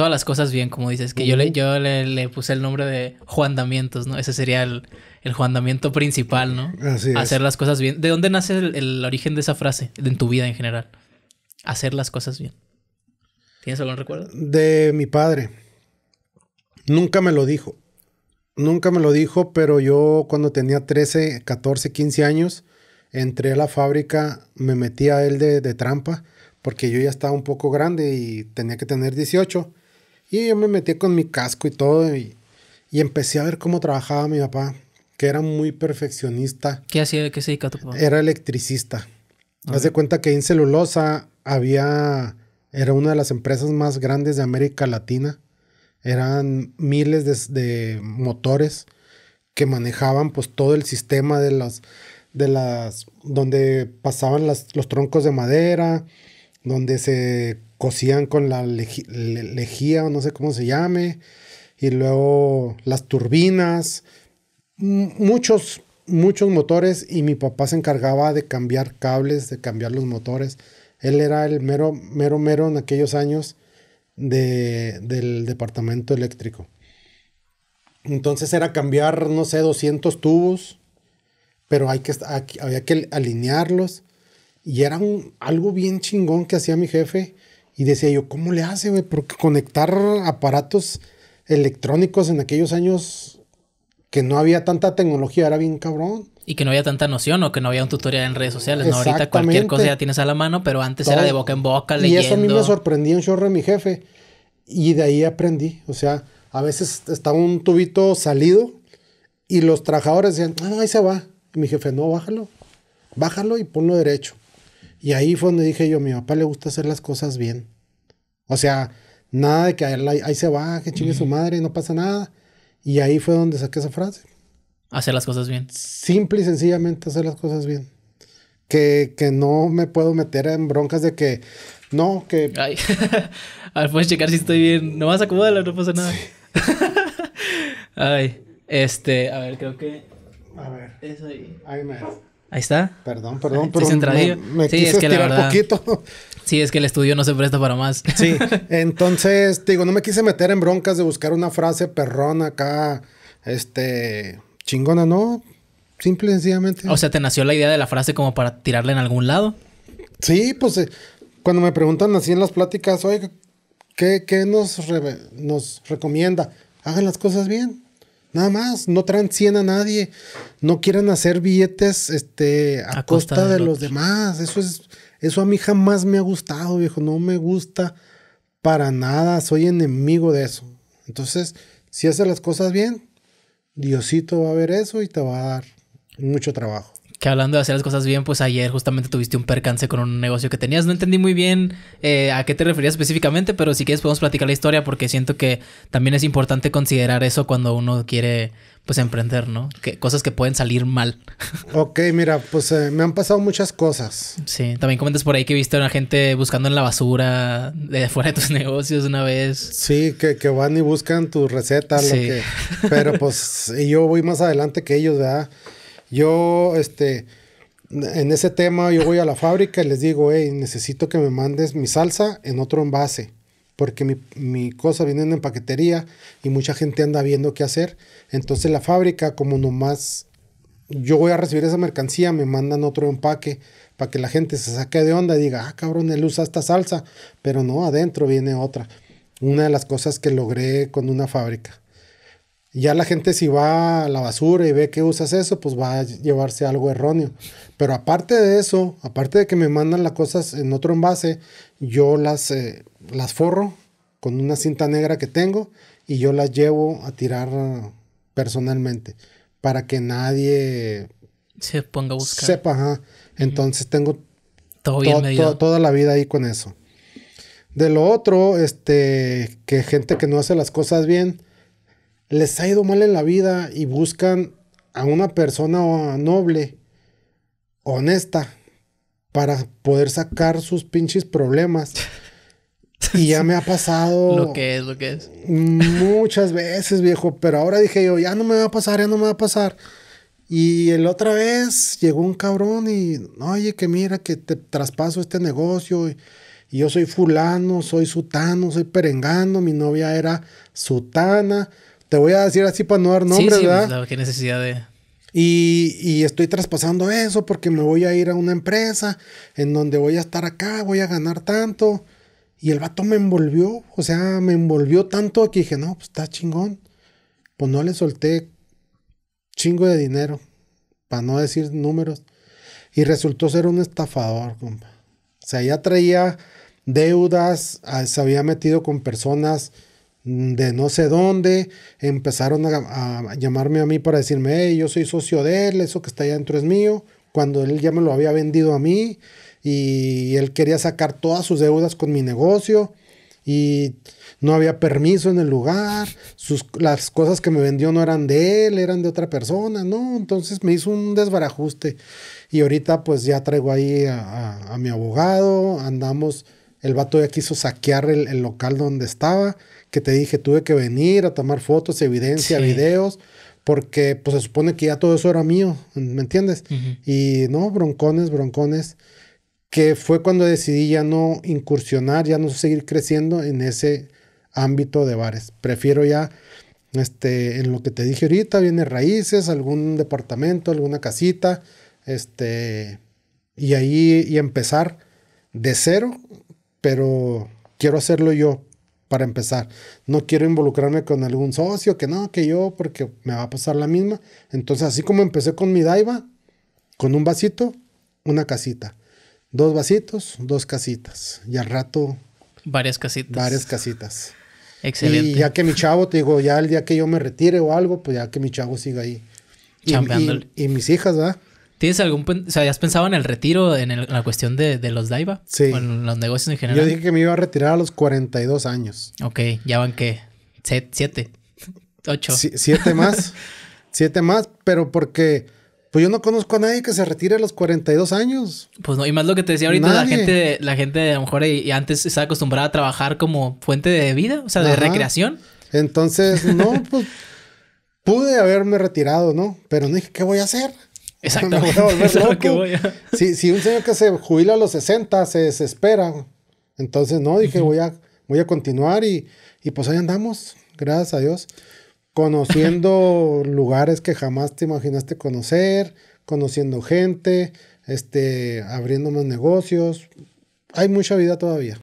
todas las cosas bien, como dices, que yo, le, yo le, puse el nombre de Juandamientos, ¿no? Ese sería el, el Juandamiento principal, ¿no? Hacer las cosas bien. ¿De dónde nace el, origen de esa frase en tu vida en general? Hacer las cosas bien. ¿Tienes algún recuerdo? De mi padre. Nunca me lo dijo. Nunca me lo dijo, pero yo cuando tenía 13, 14, 15 años, entré a la fábrica, me metí a él de trampa porque yo ya estaba un poco grande y tenía que tener 18. Y yo me metí con mi casco y todo y, y empecé a ver cómo trabajaba mi papá, que era muy perfeccionista. ¿Qué hacía? ¿Qué se dedicaba tu papá? Era electricista. Haz de cuenta que en celulosa había, era una de las empresas más grandes de América Latina. Eran miles de, de motores que manejaban pues todo el sistema de las, de las, donde pasaban las, los troncos de madera, donde se cocían con la lej o lejía, no sé cómo se llame, y luego las turbinas, muchos, muchos motores, y mi papá se encargaba de cambiar cables, de cambiar los motores. Él era el mero, mero, mero en aquellos años del departamento eléctrico. Entonces era cambiar, no sé, 200 tubos, pero hay que, había que alinearlos y era un, algo bien chingón que hacía mi jefe. Y decía yo, ¿cómo le hace, güey? Porque conectar aparatos electrónicos en aquellos años que no había tanta tecnología era bien cabrón. Y que no había tanta noción o que no había un tutorial en redes sociales, ¿no? Ahorita cualquier cosa ya tienes a la mano, pero antes era de boca en boca, Y eso a mí me sorprendía un chorro de mi jefe. Y de ahí aprendí. O sea, a veces estaba un tubito salido y los trabajadores decían, ah, ahí se va. Y mi jefe, no, bájalo. Bájalo y ponlo derecho. Y ahí fue donde dije yo, mi papá le gusta hacer las cosas bien. O sea, nada de que ahí, se va, que chingue su madre, no pasa nada. Y ahí fue donde saqué esa frase. Hacer las cosas bien. Simple y sencillamente hacer las cosas bien. Que, no me puedo meter en broncas de que, no, que... a ver, puedes checar si estoy bien. No vas a acomodarla, no pasa nada. Ay, este, a ver, creo que... A ver. Eso ahí. Ahí Ahí está. Perdón, perdón, pero me, sí, es que la verdad, poquito. Sí, es que el estudio no se presta para más. Sí, entonces, digo, no me quise meter en broncas de buscar una frase perrón acá, este, chingona, ¿no? Simple sencillamente. O sea, ¿te nació la idea de la frase como para tirarla en algún lado? Sí, pues eh, cuando me preguntan así en las pláticas, oye, ¿qué, nos recomienda? Hagan las cosas bien. Nada más, no trancien a nadie, no quieran hacer billetes este, a, costa, de, los demás. Eso es, eso a mí jamás me ha gustado, viejo. No me gusta para nada. Soy enemigo de eso. Entonces, si haces las cosas bien, Diosito va a ver eso y te va a dar mucho trabajo que hablando de hacer las cosas bien, pues ayer justamente tuviste un percance con un negocio que tenías. No entendí muy bien eh, a qué te referías específicamente, pero si quieres podemos platicar la historia porque siento que también es importante considerar eso cuando uno quiere pues emprender, ¿no? Que, cosas que pueden salir mal. Ok, mira, pues eh, me han pasado muchas cosas. Sí, también comentas por ahí que viste a una gente buscando en la basura, de fuera de tus negocios una vez. Sí, que, van y buscan tu receta, lo que... Pero pues yo voy más adelante que ellos, ¿verdad? Yo, este, en ese tema, yo voy a la fábrica y les digo, hey, necesito que me mandes mi salsa en otro envase, porque mi, mi cosa viene en paquetería y mucha gente anda viendo qué hacer. Entonces la fábrica, como nomás yo voy a recibir esa mercancía, me mandan otro empaque para que la gente se saque de onda y diga, ah, cabrón, él usa esta salsa, pero no, adentro viene otra. Una de las cosas que logré con una fábrica ya la gente si va a la basura y ve que usas eso, pues va a llevarse algo erróneo. Pero aparte de eso, aparte de que me mandan las cosas en otro envase, yo las, eh, las forro con una cinta negra que tengo y yo las llevo a tirar personalmente para que nadie se ponga a buscar. Sepa, Entonces tengo todo toda la vida ahí con eso. De lo otro, este, que gente que no hace las cosas bien, les ha ido mal en la vida y buscan a una persona noble, honesta, para poder sacar sus pinches problemas. Y ya me ha pasado. lo que es, lo que es. Muchas veces, viejo. Pero ahora dije yo, ya no me va a pasar, ya no me va a pasar. Y la otra vez llegó un cabrón y, oye, que mira, que te traspaso este negocio. Y, yo soy fulano, soy sutano, soy perengano. Mi novia era sutana te voy a decir así para no dar nombres, sí, sí, pues, ¿verdad? qué necesidad de. Y, y, estoy traspasando eso porque me voy a ir a una empresa en donde voy a estar acá, voy a ganar tanto. Y el vato me envolvió, o sea, me envolvió tanto que dije, no, pues está chingón. Pues no le solté chingo de dinero, para no decir números. Y resultó ser un estafador, compa. O sea, ya traía deudas, ah, se había metido con personas de no sé dónde, empezaron a, llamarme a mí para decirme, hey, yo soy socio de él, eso que está allá dentro es mío, cuando él ya me lo había vendido a mí y él quería sacar todas sus deudas con mi negocio y no había permiso en el lugar, las cosas que me vendió no eran de él, eran de otra persona, ¿no? Entonces me hizo un desbarajuste y ahorita pues ya traigo ahí a, mi abogado, andamos, el vato ya quiso saquear el local donde estaba que te dije, tuve que venir a tomar fotos, evidencia, videos, porque pues se supone que ya todo eso era mío, ¿me entiendes? Y no, broncones, broncones, que fue cuando decidí ya no incursionar, ya no seguir creciendo en ese ámbito de bares. Prefiero ya, este, en lo que te dije ahorita, viene raíces, algún departamento, alguna casita, este, y ahí y empezar de cero, pero quiero hacerlo yo, para empezar. No quiero involucrarme con algún socio, que no, que yo, porque me va a pasar la misma. Entonces, así como empecé con mi daiva, con un vasito, una casita. Dos vasitos, dos casitas. Y al rato... Varias casitas. Varias casitas. Excelente. Y ya que mi chavo, te digo, ya el día que yo me retire o algo, pues ya que mi chavo siga ahí. Y, y, y mis hijas, ¿verdad? ¿Tienes algún... O sea, ¿has pensado en el retiro, en, la cuestión de, los Daiva? Sí. ¿O en los negocios en general? Yo dije que me iba a retirar a los 42 años. Ok, ¿ya van qué? ¿Siete? ¿Ocho? siete más. siete más, pero porque... Pues yo no conozco a nadie que se retire a los 42 años. Pues no, y más lo que te decía ahorita, la gente, la gente a lo mejor eh, antes estaba acostumbrada a trabajar como fuente de vida, o sea, de recreación. Entonces, no, pues pude haberme retirado, ¿no? Pero no dije, ¿qué voy a hacer? si, un señor que se jubila a los 60 se desespera, entonces no, dije, voy, a, voy a continuar y, y pues ahí andamos, gracias a Dios. Conociendo lugares que jamás te imaginaste conocer, conociendo gente, este, abriendo más negocios. Hay mucha vida todavía.